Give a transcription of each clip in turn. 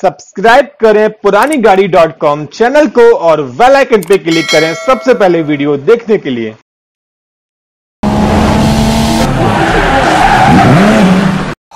subscribe करें पुरानी गाड़ी डॉट कॉम चैनल को और वेल आइकन पे क्लिक करें सबसे पहले वीडियो देखने के लिए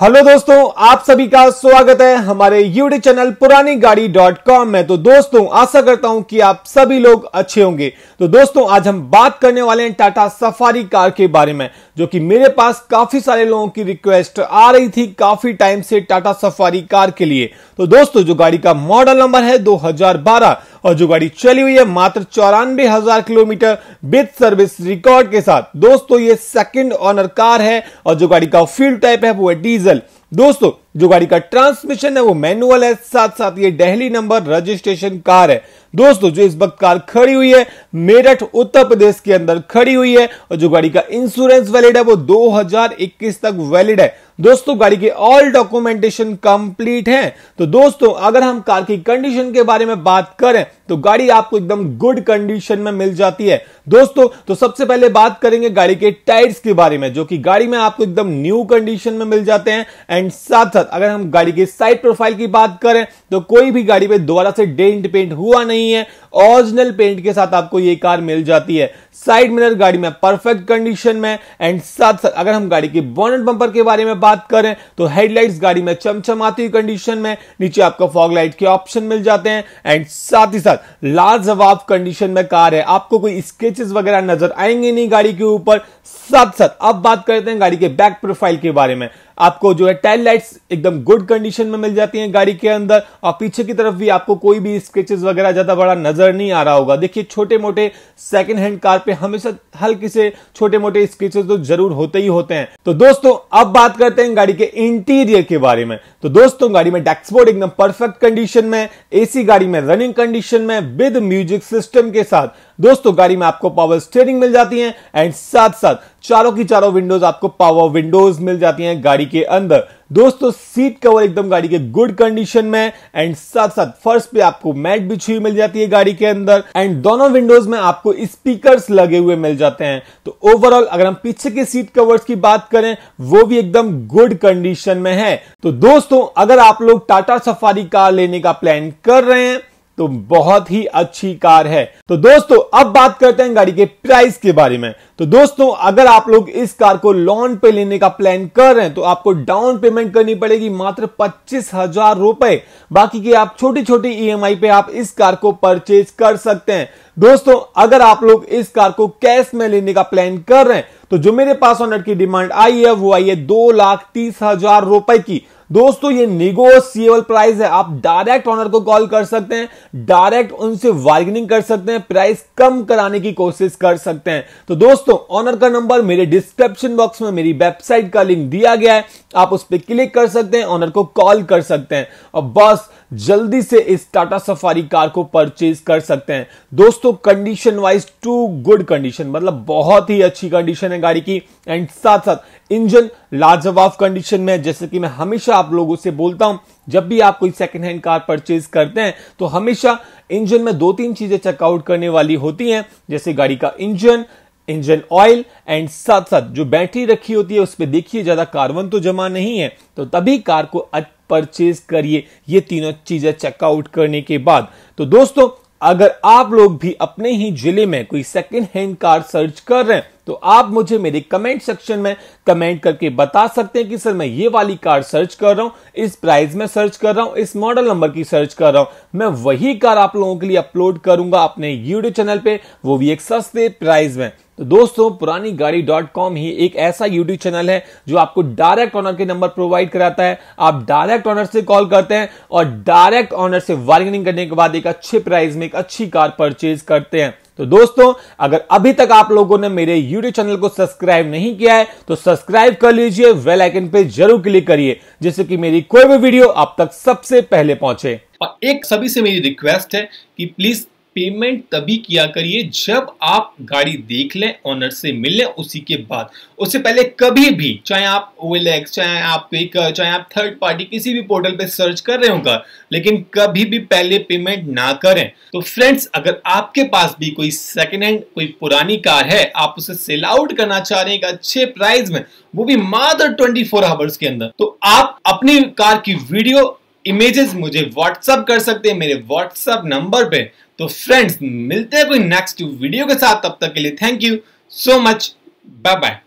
हेलो दोस्तों आप सभी का स्वागत है हमारे यूट्यूब चैनल पुरानी गाड़ी डॉट कॉम में तो दोस्तों आशा करता हूं कि आप सभी लोग अच्छे होंगे तो दोस्तों आज हम बात करने वाले हैं टाटा सफारी कार के बारे में जो कि मेरे पास काफी सारे लोगों की रिक्वेस्ट आ रही थी काफी टाइम से टाटा सफारी कार के लिए तो दोस्तों जो गाड़ी का मॉडल नंबर है 2012 और जो गाड़ी चली हुई है मात्र चौरानबे हजार किलोमीटर विद सर्विस रिकॉर्ड के साथ दोस्तों ये सेकंड ऑनर कार है और जो गाड़ी का फ्यूल टाइप है वो है डीजल दोस्तों जो गाड़ी का ट्रांसमिशन है वो मैनुअल है साथ साथ ये डेहली नंबर रजिस्ट्रेशन कार है दोस्तों जो इस वक्त कार खड़ी हुई है मेरठ उत्तर प्रदेश के अंदर खड़ी हुई है और जो गाड़ी का इंश्योरेंस वैलिड है वो 2021 तक वैलिड है दोस्तों गाड़ी के ऑल डॉक्यूमेंटेशन कंप्लीट है तो दोस्तों अगर हम कार की कंडीशन के बारे में बात करें तो गाड़ी आपको एकदम गुड कंडीशन में मिल जाती है दोस्तों तो सबसे पहले बात करेंगे गाड़ी के टायर्स के बारे में जो कि गाड़ी में आपको एकदम न्यू कंडीशन में मिल जाते हैं एंड साथ साथ अगर हम गाड़ी के साइड प्रोफाइल की बात करें तो कोई भी गाड़ी में दोबारा से डेंट पेंट हुआ नहीं है ओरिजिनल पेंट के साथ आपको ये कार मिल जाती है साइड मिरर गाड़ी में परफेक्ट कंडीशन में एंड साथ साथ अगर हम गाड़ी के बॉनेट बंपर के बारे में बात करें तो हेडलाइट्स गाड़ी में चमचमाती कंडीशन में नीचे आपको फॉग लाइट के ऑप्शन मिल जाते हैं एंड साथ ही साथ तक लाजवाब कंडीशन में कार है आपको कोई स्केचेस वगैरह नजर आएंगे नहीं गाड़ी के ऊपर साथ साथ अब बात करते हैं गाड़ी के बैक प्रोफाइल के बारे में आपको जो है टेल लाइट्स एकदम गुड कंडीशन में मिल जाती हैं गाड़ी के अंदर और पीछे की तरफ भी आपको कोई भी स्क्रेचेस वगैरह ज्यादा बड़ा नजर नहीं आ रहा होगा देखिए छोटे मोटे सेकंड हैंड कार पे हमेशा हल्के से छोटे मोटे स्क्रेचेस तो जरूर होते ही होते हैं तो दोस्तों अब बात करते हैं गाड़ी के इंटीरियर के बारे में तो दोस्तों गाड़ी में डैक्सबोर्ड एकदम परफेक्ट कंडीशन में एसी गाड़ी में रनिंग कंडीशन में विद म्यूजिक सिस्टम के साथ दोस्तों गाड़ी में आपको पावर स्टेयरिंग मिल जाती है एंड साथ साथ चारों की चारों विंडोज आपको पावर विंडोज मिल जाती हैं गाड़ी के अंदर दोस्तों सीट कवर एकदम गाड़ी के गुड कंडीशन में एंड साथ साथ फर्स्ट पे आपको मैट बिछी हुई मिल जाती है गाड़ी के अंदर एंड दोनों विंडोज में आपको स्पीकर्स लगे हुए मिल जाते हैं तो ओवरऑल अगर हम पीछे के सीट कवर्स की बात करें वो भी एकदम गुड कंडीशन में है तो दोस्तों अगर आप लोग टाटा सफारी कार लेने का प्लान कर रहे हैं तो बहुत ही अच्छी कार है तो दोस्तों अब बात करते हैं गाड़ी के प्राइस के बारे में तो दोस्तों अगर आप लोग इस कार को लोन पे लेने का प्लान कर रहे हैं तो आपको डाउन पेमेंट करनी पड़ेगी मात्र पच्चीस हजार रुपए बाकी की आप छोटी छोटी ईएमआई पे आप इस कार को परचेज कर सकते हैं दोस्तों अगर आप लोग इस कार को कैश में लेने का प्लान कर रहे हैं तो जो मेरे पास ऑनर की डिमांड आई है वो आई है दो लाख तीस हजार रुपए की दोस्तों ये निगोसिएबल प्राइस है आप डायरेक्ट ऑनर को कॉल कर सकते हैं डायरेक्ट उनसे बार्गेनिंग कर सकते हैं प्राइस कम कराने की कोशिश कर सकते हैं तो दोस्तों ऑनर का नंबर मेरे डिस्क्रिप्शन बॉक्स में मेरी वेबसाइट का लिंक दिया गया है आप उस पर क्लिक कर सकते हैं ऑनर को कॉल कर सकते हैं और बस जल्दी से इस टाटा सफारी कार को परचेज कर सकते हैं दोस्तों condition wise to good condition मतलब बहुत ही अच्छी कंडीशन है गाड़ी की एंड साथ साथ इंजन लाजवाब कंडीशन में है जैसे कि मैं हमेशा आप लोगों से बोलता हूं जब भी आप कोई सेकेंड हैंड कार परचेज करते हैं तो हमेशा इंजन में दो तीन चीजें चेकआउट करने वाली होती हैं जैसे गाड़ी का इंजन इंजन ऑयल एंड साथ साथ जो बैटरी रखी होती है उस पर देखिए ज्यादा कार्बन तो जमा नहीं है तो तभी कार को अच्छा परचेज करिए ये तीनों चीज़ें चेकआउट करने के बाद तो दोस्तों अगर आप लोग भी अपने ही जिले में कोई सेकेंड हैंड कार सर्च कर रहे हैं तो आप मुझे मेरे कमेंट सेक्शन में कमेंट करके बता सकते हैं कि सर मैं ये वाली कार सर्च कर रहा हूं इस प्राइस में सर्च कर रहा हूं इस मॉडल नंबर की सर्च कर रहा हूं मैं वही कार आप लोगों के लिए अपलोड करूंगा अपने यूट्यूब चैनल पे वो भी एक सस्ते प्राइस में तो दोस्तों पुरानी गाड़ी डॉट कॉम ही एक ऐसा यूट्यूब चैनल है जो आपको डायरेक्ट ऑनर के नंबर प्रोवाइड कराता है आप डायरेक्ट ऑनर से कॉल करते हैं और डायरेक्ट ऑनर से बार्गेनिंग करने के बाद एक अच्छे प्राइस में एक अच्छी कार परचेज करते हैं तो दोस्तों अगर अभी तक आप लोगों ने मेरे YouTube चैनल को सब्सक्राइब नहीं किया है तो सब्सक्राइब कर लीजिए वेल आइकन पे जरूर क्लिक करिए जिससे कि मेरी कोई भी वीडियो आप तक सबसे पहले पहुंचे और एक सभी से मेरी रिक्वेस्ट है कि प्लीज पेमेंट तभी किया करिए जब आप गाड़ी देख लें ऑनर से मिल लें उसी के बाद उससे पहले कभी भी चाहे आप ओएलएक्स चाहे आप पिक चाहे आप थर्ड पार्टी किसी भी पोर्टल पे सर्च कर रहे होगा लेकिन कभी भी पहले पेमेंट ना करें तो फ्रेंड्स अगर आपके पास भी कोई सेकेंड हैंड कोई पुरानी कार है आप उसे सेल आउट करना चाह रहे हैं अच्छे प्राइस में वो भी मात्र ट्वेंटी फोर आवर्स के अंदर तो आप अपनी कार की वीडियो इमेजेस मुझे व्हाट्सअप कर सकते हैं मेरे व्हाट्सअप नंबर पे तो फ्रेंड्स मिलते हैं कोई नेक्स्ट वीडियो के साथ तब तक के लिए thank you so much bye bye